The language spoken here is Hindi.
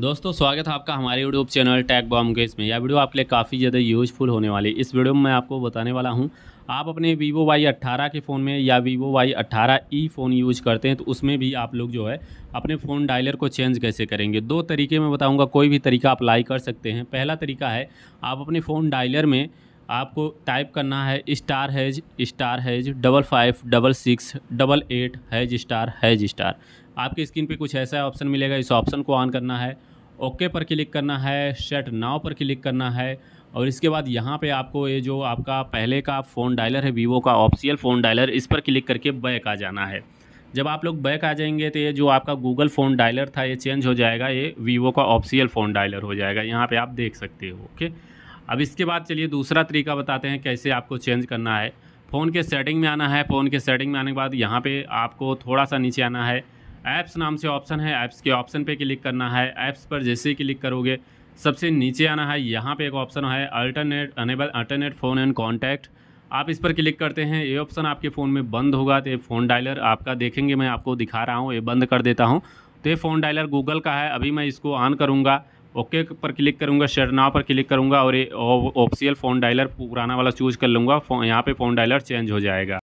दोस्तों स्वागत है आपका हमारे यूट्यूब चैनल टैग बॉम के इसमें यह वीडियो आपके लिए काफ़ी ज़्यादा यूजफुल होने वाली इस वीडियो में मैं आपको बताने वाला हूँ आप अपने वीवो वाई अट्ठारह के फ़ोन में या वीवो वाई अट्ठारह ई फ़ोन यूज करते हैं तो उसमें भी आप लोग जो है अपने फ़ोन डायलर को चेंज कैसे करेंगे दो तरीके में बताऊँगा कोई भी तरीका अप्लाई कर सकते हैं पहला तरीका है आप अपने फ़ोन डायलर में आपको टाइप करना है star hash star hash double five double six double eight hash star hash star आपके स्क्रीन पे कुछ ऐसा ऑप्शन मिलेगा इस ऑप्शन को ऑन करना है ओके पर क्लिक करना है शर्ट नाव पर क्लिक करना है और इसके बाद यहाँ पे आपको ये जो आपका पहले का फ़ोन डायलर है वीवो का ऑप्शियल फ़ोन डायलर इस पर क्लिक करके बैक आ जाना है जब आप लोग बैक आ जाएंगे तो ये जो आपका गूगल फ़ोन डायलर था ये चेंज हो जाएगा ये वीवो का ऑप्शियल फ़ोन डायलर हो जाएगा यहाँ पर आप देख सकते हो ओके अब इसके बाद चलिए दूसरा तरीका बताते हैं कैसे आपको चेंज करना है फ़ोन के सेटिंग में आना है फ़ोन के सेटिंग में आने के बाद यहाँ पे आपको थोड़ा सा नीचे आना है ऐप्स नाम से ऑप्शन है ऐप्स के ऑप्शन पे क्लिक करना है ऐप्स पर जैसे ही क्लिक करोगे सबसे नीचे आना है यहाँ पे एक ऑप्शन है alternate enable alternate phone and contact आप इस पर क्लिक करते हैं ये ऑप्शन आपके फ़ोन में बंद होगा तो ये फ़ोन डायलर आपका देखेंगे मैं आपको दिखा रहा हूँ ये बंद कर देता हूँ तो ये फ़ोन डायलर गूगल का है अभी मैं इसको ऑन करूँगा ओके पर क्लिक करूँगा शेयर नाव पर क्लिक करूँगा और ये ऑफिशियल फ़ोन डायलर पुराना वाला चूज़ कर लूँगा यहाँ पे फ़ोन डायलर चेंज हो जाएगा